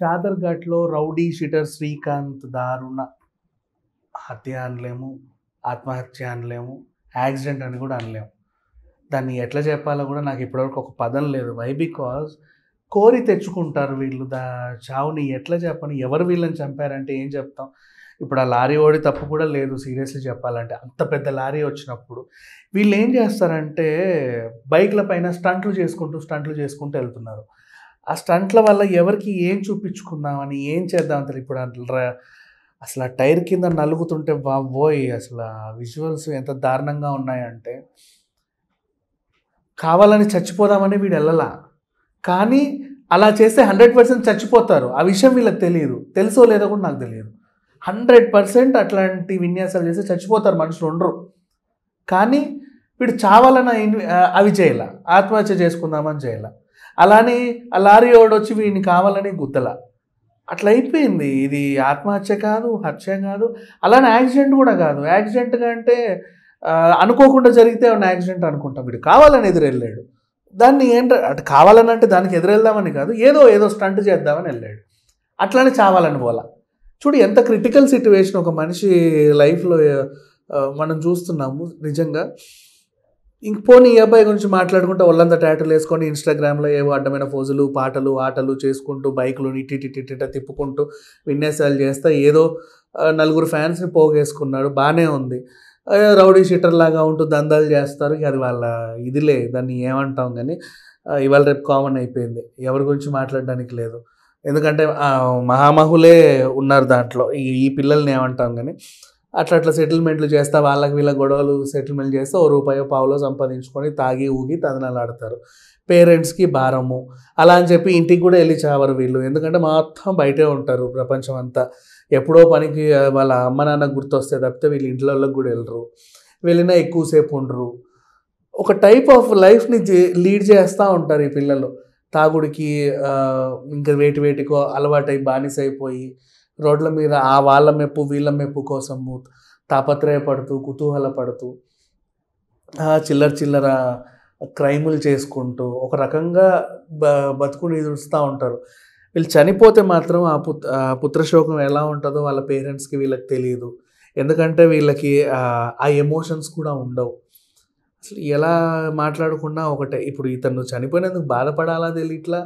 చాదర్ఘాట్లో rowdy sheeter Srikanth దారుణ హత్య అనలేము ఆత్మహత్య అనలేము యాక్సిడెంట్ అని కూడా అనలేము దాన్ని ఎట్లా చెప్పాలో కూడా నాకు ఇప్పటివరకు ఒక పదం లేదు వై బికాజ్ కోరి తెచ్చుకుంటారు వీళ్ళు దా చావుని ఎట్లా చెప్పని ఎవరు వీళ్ళని చంపారంటే ఏం చెప్తాం ఇప్పుడు ఆ లారీ ఓడి తప్పు కూడా లేదు సీరియస్లీ చెప్పాలంటే అంత పెద్ద లారీ వచ్చినప్పుడు వీళ్ళు ఏం చేస్తారంటే బైక్ల పైన స్టంట్లు చేసుకుంటూ స్టంట్లు చేసుకుంటూ వెళ్తున్నారు ఆ స్టంట్ల వల్ల ఎవరికి ఏం చూపించుకుందామని ఏం చేద్దామని తెలియదు ఇప్పుడు అట్లా అసలు ఆ టైర్ కింద నలుగుతుంటే బాబోయ్ అసలు విజువల్స్ ఎంత దారుణంగా ఉన్నాయంటే కావాలని చచ్చిపోదామని వీడు వెళ్ళలా కానీ అలా చేస్తే హండ్రెడ్ పర్సెంట్ చచ్చిపోతారు ఆ విషయం వీళ్ళకి తెలియదు తెలుసో లేదో కూడా నాకు తెలియదు హండ్రెడ్ పర్సెంట్ అట్లాంటి విన్యాసాలు చేస్తే చచ్చిపోతారు మనుషులు ఉండరు కానీ వీడు చావాలన్న అవి చేయాల ఆత్మహత్య చేసుకుందామని చేయాల అలానే ఆ లారీ వచ్చి వీడిని కావాలని గుద్దల అట్లా అయిపోయింది ఇది ఆత్మహత్య కాదు హత్య కాదు అలానే యాక్సిడెంట్ కూడా కాదు యాక్సిడెంట్గా అంటే అనుకోకుండా జరిగితే ఉన్న యాక్సిడెంట్ అనుకుంటాం వీడు కావాలని ఎదురెళ్ళాడు దాన్ని ఏంట అటు కావాలని అంటే దానికి ఎదురెళ్దామని కాదు ఏదో ఏదో స్టంట్ చేద్దామని వెళ్ళాడు అట్లానే చావాలని పోలా చూడు ఎంత క్రిటికల్ సిట్యువేషన్ ఒక మనిషి లైఫ్లో మనం చూస్తున్నాము నిజంగా ఇంక పోనీ ఈ అబ్బాయి గురించి మాట్లాడుకుంటే ఒళ్ళంతా టైటిల్ వేసుకొని ఇన్స్టాగ్రామ్లో ఏవో అడ్డమైన ఫోజులు పాటలు ఆటలు చేసుకుంటూ బైకులు ఇట్టిటిటిట తిప్పుకుంటూ విన్యాసాలు చేస్తా ఏదో నలుగురు ఫ్యాన్స్ని పోగేసుకున్నాడు బాగానే ఉంది రౌడీ షీటర్ లాగా ఉంటూ దందాలు చేస్తారు అది వాళ్ళ ఇదిలే దాన్ని ఏమంటాం కానీ ఇవాళ రేపు కామన్ అయిపోయింది ఎవరి గురించి మాట్లాడడానికి లేదు ఎందుకంటే మహామహులే ఉన్నారు దాంట్లో ఈ పిల్లల్ని ఏమంటాం కానీ అట్లా అట్లా సెటిల్మెంట్లు చేస్తా వాళ్ళకి వీళ్ళ గొడవలు సెటిల్మెంట్ చేస్తే ఓ రూపాయో పావులో సంపాదించుకొని తాగి ఊగి ఆడతారు పేరెంట్స్కి భారము అలా అని చెప్పి ఇంటికి కూడా వెళ్ళి చావరు వీళ్ళు ఎందుకంటే మొత్తం బయటే ఉంటారు ప్రపంచం అంతా ఎప్పుడో పనికి వాళ్ళ అమ్మ నాన్న గుర్తొస్తే తప్పితే వీళ్ళు ఇంట్లో కూడా వెళ్ళరు వెళ్ళినా ఎక్కువసేపు ఉండరు ఒక టైప్ ఆఫ్ లైఫ్ని లీడ్ చేస్తూ ఉంటారు ఈ పిల్లలు తాగుడికి ఇంకా వేటి వేటికో అలవాటై బానిసైపోయి రోడ్ల మీద ఆ వాళ్ళ మెప్పు వీళ్ళ మెప్పు కోసం తాపత్రయపడుతూ పడుతూ చిల్లర చిల్లర క్రైములు చేసుకుంటూ ఒక రకంగా బ బతుకుని ఎదురుస్తూ ఉంటారు వీళ్ళు చనిపోతే మాత్రం ఆ పుత్ పుత్రశోకం ఎలా ఉంటుందో వాళ్ళ పేరెంట్స్కి వీళ్ళకి తెలియదు ఎందుకంటే వీళ్ళకి ఆ ఎమోషన్స్ కూడా ఉండవు అసలు ఎలా మాట్లాడకుండా ఒకటే ఇప్పుడు ఇతను చనిపోయినందుకు బాధపడాలా తెలియట్లా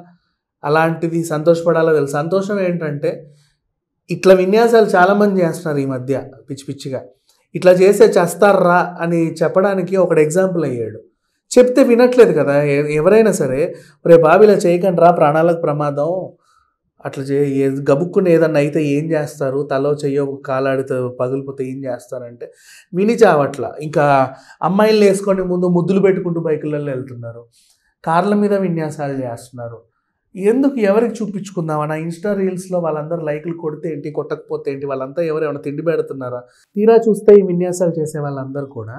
అలాంటిది సంతోషపడాలా తెలుసు సంతోషం ఏంటంటే ఇట్లా విన్యాసాలు చాలామంది చేస్తున్నారు ఈ మధ్య పిచ్చి పిచ్చిగా ఇట్లా చేస్తే చేస్తారా అని చెప్పడానికి ఒకడు ఎగ్జాంపుల్ అయ్యాడు చెప్తే వినట్లేదు కదా ఎవరైనా సరే రే బాబు ఇలా చేయకండి రా ప్రాణాలకు ప్రమాదం అట్లా చే గబుక్కుని ఏదన్నా అయితే ఏం చేస్తారు తలో చెయ్యో కాలాడితే పగిలిపోతే ఏం చేస్తారంటే విని చావట్ల ఇంకా అమ్మాయిలు వేసుకొని ముందు ముద్దులు పెట్టుకుంటూ బైకులలో వెళ్తున్నారు కార్ల మీద విన్యాసాలు చేస్తున్నారు ఎందుకు ఎవరికి చూపించుకుందామా నా ఇన్స్టా రీల్స్లో వాళ్ళందరూ లైకులు కొడితే ఏంటి కొట్టకపోతే ఏంటి వాళ్ళంతా ఎవరు ఏమైనా తిండి పెడుతున్నారా తీరా చూస్తే ఈ విన్యాసాలు చేసే వాళ్ళందరూ కూడా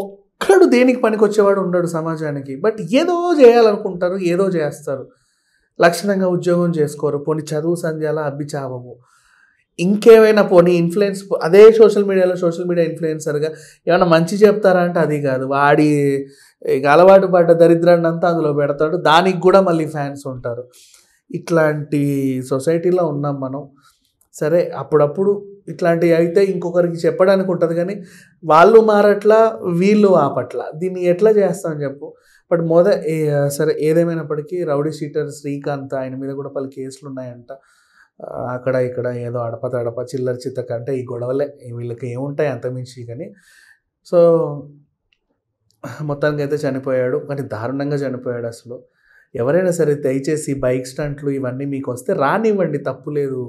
ఒక్కడు దేనికి పనికొచ్చేవాడు ఉండడు సమాజానికి బట్ ఏదో చేయాలనుకుంటారు ఏదో చేస్తారు లక్షణంగా ఉద్యోగం చేసుకోరు పోనీ చదువు సంధ్యాల అబ్బి చావవు ఇంకేమైనా పోనీ ఇన్ఫ్లుయెన్స్ అదే సోషల్ మీడియాలో సోషల్ మీడియా ఇన్ఫ్లుయెన్సర్గా ఏమైనా మంచి చెప్తారా అంటే అది కాదు వాడి అలవాటు పడ్డ దరిద్రాన్ని అంతా అందులో పెడతాడు దానికి కూడా మళ్ళీ ఫ్యాన్స్ ఉంటారు ఇట్లాంటి సొసైటీలో ఉన్నాం మనం సరే అప్పుడప్పుడు ఇట్లాంటివి అయితే ఇంకొకరికి చెప్పడానికి ఉంటుంది కానీ వాళ్ళు మారట్లా వీళ్ళు ఆపట్ల దీన్ని ఎట్లా చేస్తాం చెప్పు బట్ మొద సరే ఏదేమైనప్పటికీ రౌడీ సీటర్ శ్రీకాంత్ ఆయన మీద కూడా పలు కేసులు ఉన్నాయంట అక్కడ ఇక్కడ ఏదో అడప తడప చిల్లర చిత్తక అంటే ఈ గొడవలే వీళ్ళకి ఏముంటాయి అంతమించి కానీ సో మొత్తానికి అయితే చనిపోయాడు కానీ దారుణంగా చనిపోయాడు అసలు ఎవరైనా సరే దయచేసి బైక్ స్టంట్లు ఇవన్నీ మీకు వస్తే రానివ్వండి తప్పు లేదు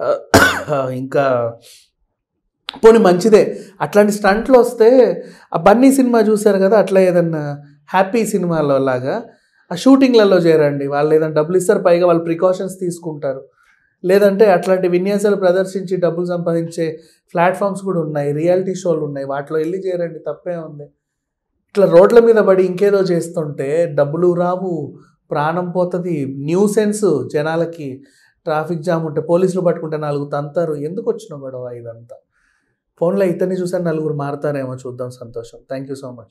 ఇంకా పోనీ మంచిదే అట్లాంటి స్టంట్లు వస్తే ఆ బన్నీ సినిమా చూశారు కదా అట్లా ఏదన్నా హ్యాపీ సినిమాలో లాగా ఆ షూటింగ్లలో చేరండి వాళ్ళు ఏదైనా డబ్బులు ఇస్తారు పైగా వాళ్ళు ప్రికాషన్స్ తీసుకుంటారు లేదంటే అట్లాంటి విన్యాసాలు ప్రదర్శించి డబ్బులు సంపాదించే ప్లాట్ఫామ్స్ కూడా ఉన్నాయి రియాలిటీ షోలు ఉన్నాయి వాటిలో వెళ్ళి చేరండి తప్పే ఉంది ఇట్లా రోడ్ల మీద పడి ఇంకేదో చేస్తుంటే డబ్బులు రావు ప్రాణం పోతుంది న్యూ సెన్స్ జనాలకి ట్రాఫిక్ జామ్ ఉంటే పోలీసులు పట్టుకుంటే నాలుగు తంతారు ఎందుకు వచ్చిన గొడవ ఇదంతా ఫోన్లో ఇతన్ని చూసాను నలుగురు మారుతారేమో చూద్దాం సంతోషం థ్యాంక్ యూ సో మచ్